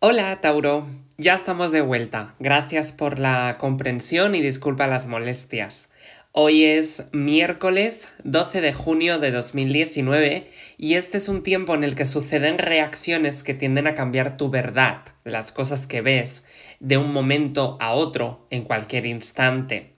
Hola Tauro, ya estamos de vuelta. Gracias por la comprensión y disculpa las molestias. Hoy es miércoles 12 de junio de 2019 y este es un tiempo en el que suceden reacciones que tienden a cambiar tu verdad, las cosas que ves, de un momento a otro, en cualquier instante.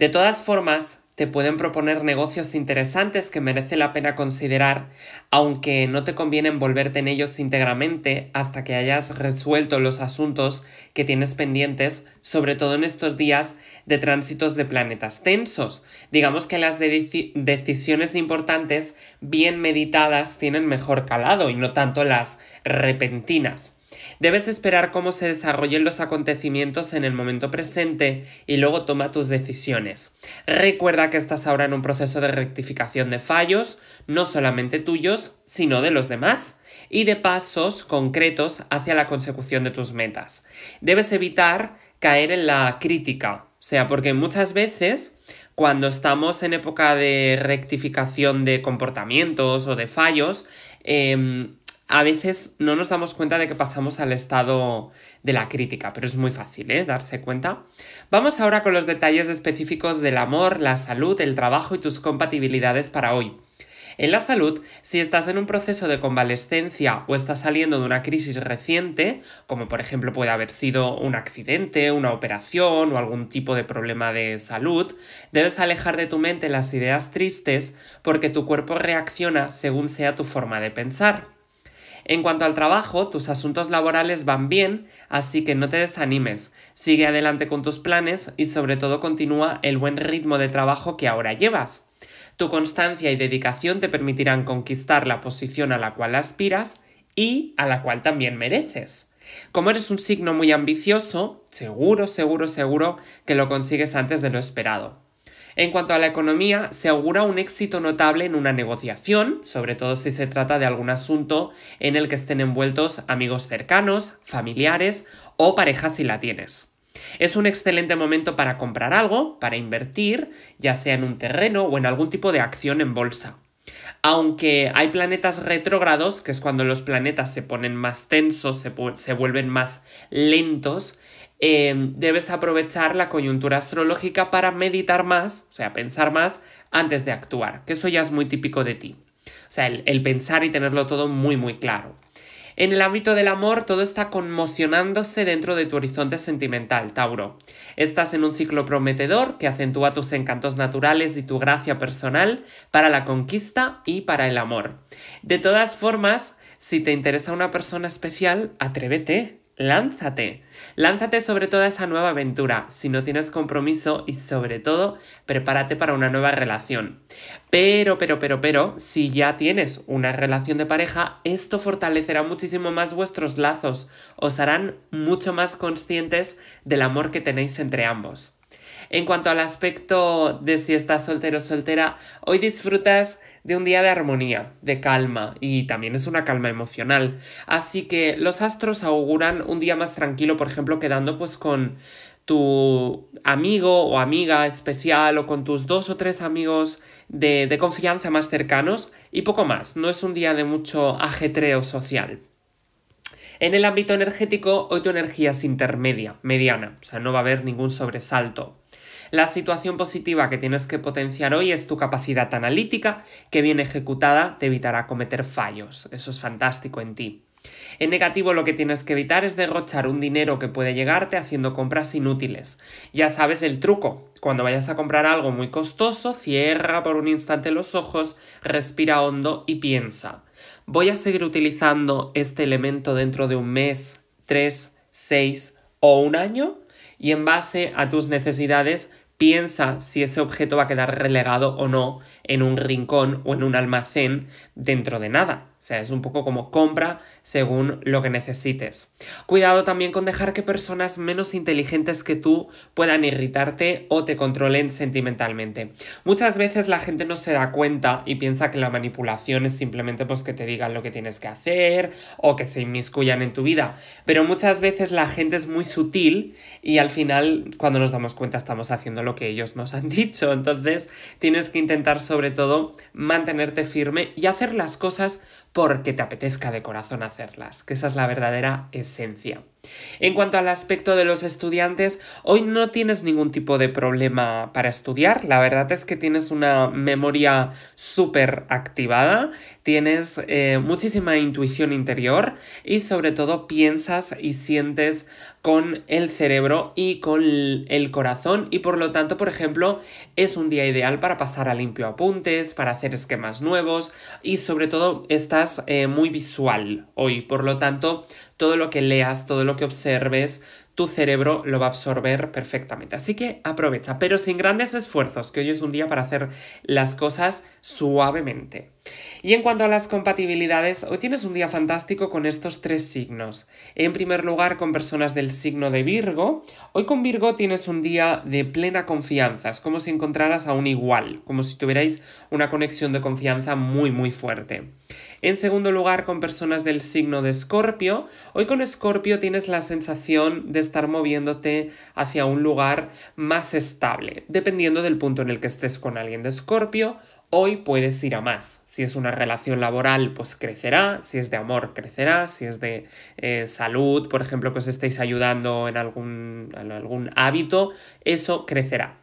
De todas formas, te pueden proponer negocios interesantes que merece la pena considerar, aunque no te conviene envolverte en ellos íntegramente hasta que hayas resuelto los asuntos que tienes pendientes, sobre todo en estos días de tránsitos de planetas tensos. Digamos que las decisiones importantes bien meditadas tienen mejor calado y no tanto las repentinas. Debes esperar cómo se desarrollen los acontecimientos en el momento presente y luego toma tus decisiones. Recuerda que estás ahora en un proceso de rectificación de fallos, no solamente tuyos, sino de los demás, y de pasos concretos hacia la consecución de tus metas. Debes evitar caer en la crítica, o sea, porque muchas veces cuando estamos en época de rectificación de comportamientos o de fallos, em, a veces no nos damos cuenta de que pasamos al estado de la crítica, pero es muy fácil ¿eh? darse cuenta. Vamos ahora con los detalles específicos del amor, la salud, el trabajo y tus compatibilidades para hoy. En la salud, si estás en un proceso de convalescencia o estás saliendo de una crisis reciente, como por ejemplo puede haber sido un accidente, una operación o algún tipo de problema de salud, debes alejar de tu mente las ideas tristes porque tu cuerpo reacciona según sea tu forma de pensar. En cuanto al trabajo, tus asuntos laborales van bien, así que no te desanimes, sigue adelante con tus planes y sobre todo continúa el buen ritmo de trabajo que ahora llevas. Tu constancia y dedicación te permitirán conquistar la posición a la cual aspiras y a la cual también mereces. Como eres un signo muy ambicioso, seguro, seguro, seguro que lo consigues antes de lo esperado. En cuanto a la economía, se augura un éxito notable en una negociación, sobre todo si se trata de algún asunto en el que estén envueltos amigos cercanos, familiares o parejas si la tienes. Es un excelente momento para comprar algo, para invertir, ya sea en un terreno o en algún tipo de acción en bolsa. Aunque hay planetas retrógrados, que es cuando los planetas se ponen más tensos, se, se vuelven más lentos, eh, debes aprovechar la coyuntura astrológica para meditar más, o sea, pensar más antes de actuar, que eso ya es muy típico de ti. O sea, el, el pensar y tenerlo todo muy, muy claro. En el ámbito del amor, todo está conmocionándose dentro de tu horizonte sentimental, Tauro. Estás en un ciclo prometedor que acentúa tus encantos naturales y tu gracia personal para la conquista y para el amor. De todas formas, si te interesa una persona especial, atrévete, lánzate. Lánzate sobre toda esa nueva aventura, si no tienes compromiso y sobre todo prepárate para una nueva relación. Pero, pero, pero, pero, si ya tienes una relación de pareja, esto fortalecerá muchísimo más vuestros lazos, os harán mucho más conscientes del amor que tenéis entre ambos. En cuanto al aspecto de si estás soltero o soltera, hoy disfrutas de un día de armonía, de calma, y también es una calma emocional. Así que los astros auguran un día más tranquilo, por ejemplo, quedando pues con tu amigo o amiga especial o con tus dos o tres amigos de, de, confianza más cercanos y poco más. No es un día de mucho ajetreo social. En el ámbito energético, hoy tu energía es intermedia, mediana, o sea, no va a haber ningún sobresalto. La situación positiva que tienes que potenciar hoy es tu capacidad analítica, que bien ejecutada te evitará cometer fallos. Eso es fantástico en ti. En negativo lo que tienes que evitar es derrochar un dinero que puede llegarte haciendo compras inútiles. Ya sabes el truco. Cuando vayas a comprar algo muy costoso, cierra por un instante los ojos, respira hondo y piensa. ¿Voy a seguir utilizando este elemento dentro de un mes, tres, seis o un año? Y en base a tus necesidades, piensa si ese objeto va a quedar relegado o no en un rincón o en un almacén dentro de nada sea, es un poco como compra según lo que necesites. Cuidado también con dejar que personas menos inteligentes que tú puedan irritarte o te controlen sentimentalmente. Muchas veces la gente no se da cuenta y piensa que la manipulación es simplemente pues que te digan lo que tienes que hacer o que se inmiscuyan en tu vida, pero muchas veces la gente es muy sutil y al final cuando nos damos cuenta estamos haciendo lo que ellos nos han dicho, entonces tienes que intentar sobre todo mantenerte firme y hacer las cosas porque te apetezca de corazón hacerlas, que esa es la verdadera esencia. En cuanto al aspecto de los estudiantes, hoy no tienes ningún tipo de problema para estudiar. La verdad es que tienes una memoria súper activada, tienes eh, muchísima intuición interior y sobre todo piensas y sientes con el cerebro y con el corazón y por lo tanto, por ejemplo, es un día ideal para pasar a limpio apuntes, para hacer esquemas nuevos y sobre todo estás eh, muy visual hoy, por lo tanto, todo lo que leas, todo lo que observes, tu cerebro lo va a absorber perfectamente. Así que aprovecha, pero sin grandes esfuerzos, que hoy es un día para hacer las cosas suavemente. Y en cuanto a las compatibilidades, hoy tienes un día fantástico con estos tres signos. En primer lugar, con personas del signo de Virgo. Hoy con Virgo tienes un día de plena confianza. Es como si encontraras a un igual, como si tuvierais una conexión de confianza muy, muy fuerte. En segundo lugar, con personas del signo de Escorpio. Hoy con Escorpio tienes la sensación de estar moviéndote hacia un lugar más estable, dependiendo del punto en el que estés con alguien de Escorpio Hoy puedes ir a más. Si es una relación laboral, pues crecerá. Si es de amor, crecerá. Si es de eh, salud, por ejemplo, que os estéis ayudando en algún, en algún hábito, eso crecerá.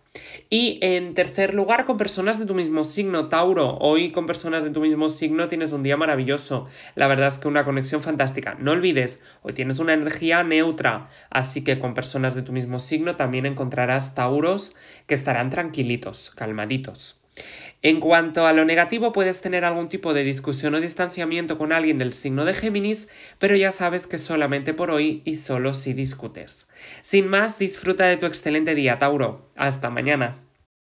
Y en tercer lugar, con personas de tu mismo signo, Tauro. Hoy con personas de tu mismo signo tienes un día maravilloso. La verdad es que una conexión fantástica. No olvides, hoy tienes una energía neutra, así que con personas de tu mismo signo también encontrarás Tauros que estarán tranquilitos, calmaditos. En cuanto a lo negativo, puedes tener algún tipo de discusión o distanciamiento con alguien del signo de Géminis, pero ya sabes que solamente por hoy y solo si discutes. Sin más, disfruta de tu excelente día, Tauro. Hasta mañana.